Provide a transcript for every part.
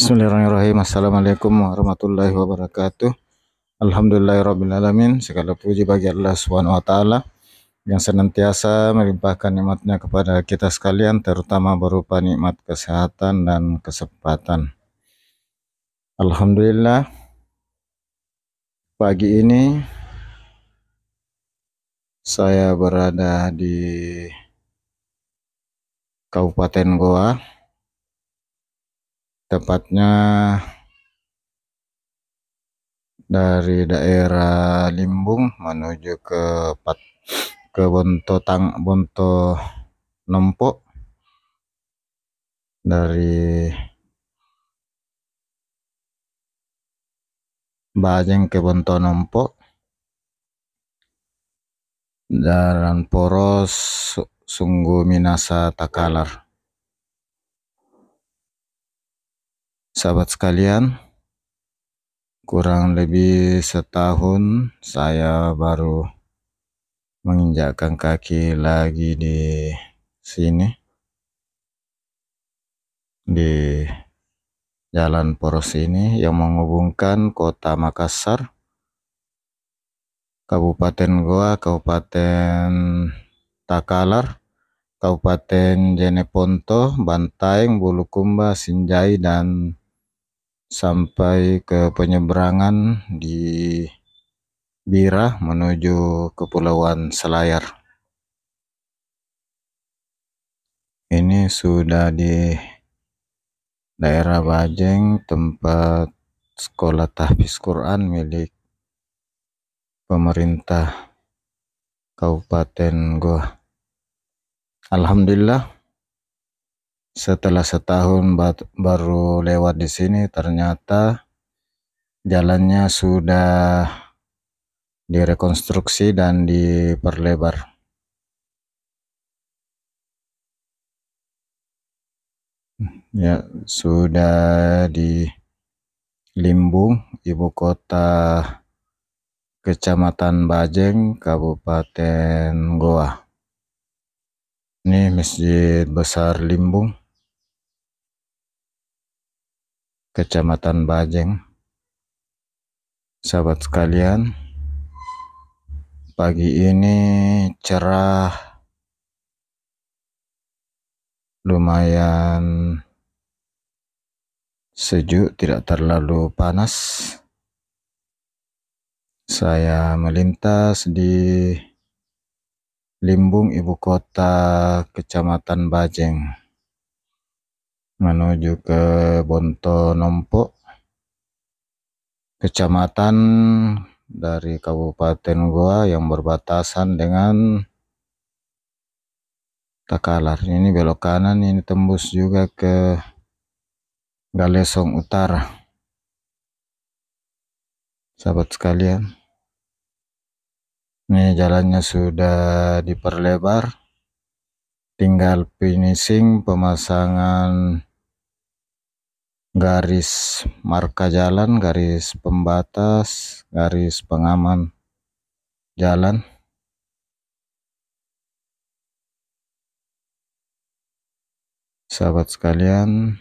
Bismillahirrahmanirrahim. Assalamualaikum warahmatullahi wabarakatuh. Alhamdulillahirrahmanirrahim. Segala puji bagi Allah swt yang senantiasa melimpahkan nikmatnya kepada kita sekalian terutama berupa nikmat kesehatan dan kesempatan. Alhamdulillah pagi ini saya berada di Kabupaten Goa tepatnya dari daerah Limbung menuju ke Pat ke Bonto Tang Bonto Nempo dari Bajeng ke Bonto Nempo dan poros Sungguh Minasa Takalar sahabat sekalian kurang lebih setahun saya baru menginjakkan kaki lagi di sini di jalan poros ini yang menghubungkan kota Makassar Kabupaten Goa Kabupaten Takalar Kabupaten Jeneponto Bantaeng Bulukumba Sinjai dan sampai ke penyeberangan di Bira menuju Kepulauan Selayar. Ini sudah di daerah Bajeng tempat sekolah tahfiz Quran milik pemerintah Kabupaten Goa. Alhamdulillah setelah setahun baru lewat di sini ternyata jalannya sudah direkonstruksi dan diperlebar. Hmm, ya, sudah di Limbung, ibu kota Kecamatan Bajeng, Kabupaten Goa. Ini Masjid Besar Limbung. Kecamatan Bajeng. Sahabat sekalian, pagi ini cerah, lumayan sejuk, tidak terlalu panas. Saya melintas di limbung ibu kota Kecamatan Bajeng menuju ke Bontonompo kecamatan dari Kabupaten Goa yang berbatasan dengan Takalar ini belok kanan ini tembus juga ke Galesong Utara sahabat sekalian ini jalannya sudah diperlebar tinggal finishing pemasangan garis marka jalan, garis pembatas, garis pengaman jalan. Sahabat sekalian,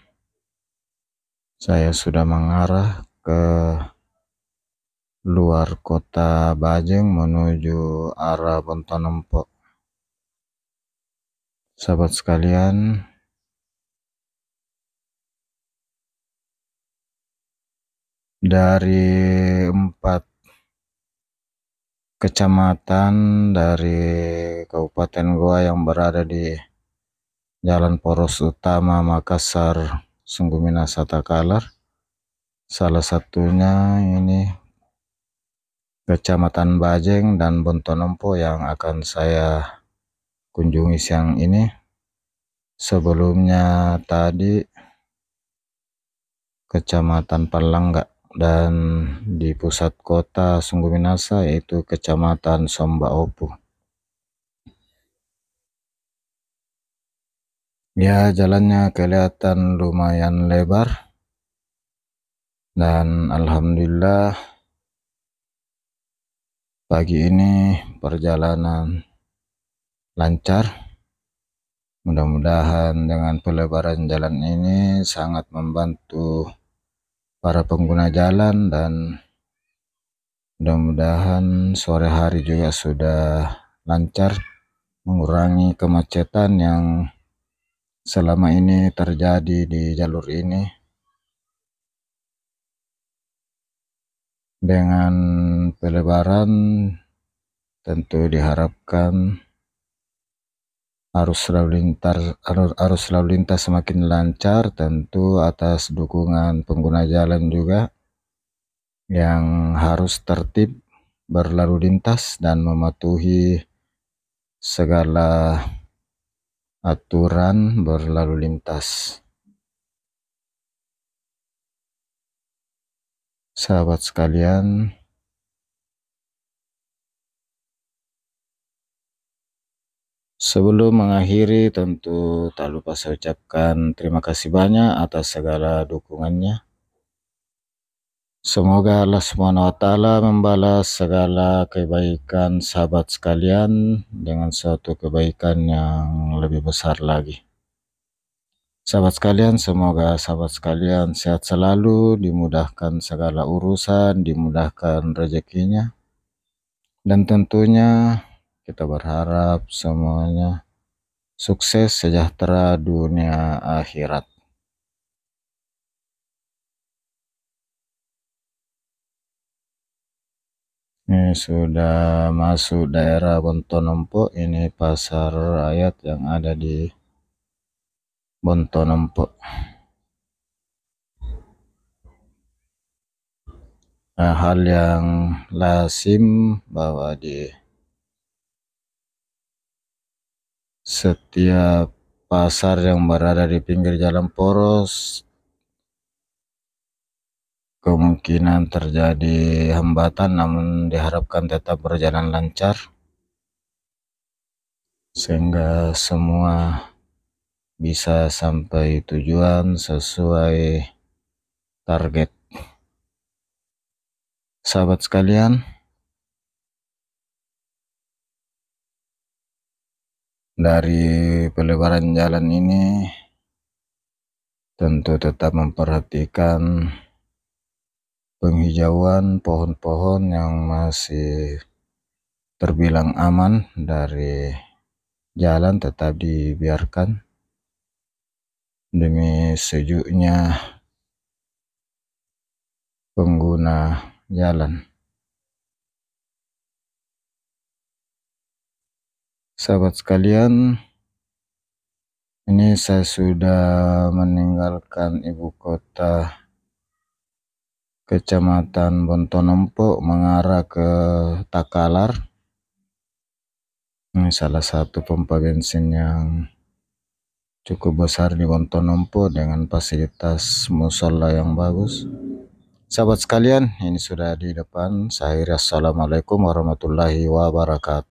saya sudah mengarah ke luar kota Bajeng menuju arah Bontonempo. Sahabat sekalian, dari empat kecamatan dari kabupaten goa yang berada di jalan poros utama Makassar Sungguminas Satakalar salah satunya ini kecamatan Bajeng dan Bontonompo yang akan saya kunjungi siang ini sebelumnya tadi kecamatan Palangga dan di pusat kota Sungguh Minasa yaitu Kecamatan Somba Opu. Ya, jalannya kelihatan lumayan lebar. Dan alhamdulillah pagi ini perjalanan lancar. Mudah-mudahan dengan pelebaran jalan ini sangat membantu para pengguna jalan dan mudah-mudahan sore hari juga sudah lancar mengurangi kemacetan yang selama ini terjadi di jalur ini dengan pelebaran tentu diharapkan arus lalu lintas arus lalu lintas semakin lancar tentu atas dukungan pengguna jalan juga yang harus tertib berlalu lintas dan mematuhi segala aturan berlalu lintas sahabat sekalian Sebelum mengakhiri tentu tak lupa saya ucapkan terima kasih banyak atas segala dukungannya. Semoga Allah SWT membalas segala kebaikan sahabat sekalian dengan suatu kebaikan yang lebih besar lagi. Sahabat sekalian, semoga sahabat sekalian sehat selalu, dimudahkan segala urusan, dimudahkan rezekinya, dan tentunya kita berharap semuanya sukses sejahtera dunia akhirat. Ini sudah masuk daerah Bontonompo. Ini pasar rakyat yang ada di Bontonompo. Nah, hal yang lazim bahwa di setiap pasar yang berada di pinggir jalan poros kemungkinan terjadi hambatan namun diharapkan tetap berjalan lancar sehingga semua bisa sampai tujuan sesuai target sahabat sekalian dari pelebaran jalan ini tentu tetap memperhatikan penghijauan pohon-pohon yang masih terbilang aman dari jalan tetap dibiarkan demi sejuknya pengguna jalan Sahabat sekalian, ini saya sudah meninggalkan ibu kota Kecamatan Bontonompo mengarah ke Takalar. Ini salah satu pompa bensin yang cukup besar di Bontonompo dengan fasilitas musola yang bagus. Sahabat sekalian, ini sudah di depan. Saya Assalamualaikum warahmatullahi wabarakatuh.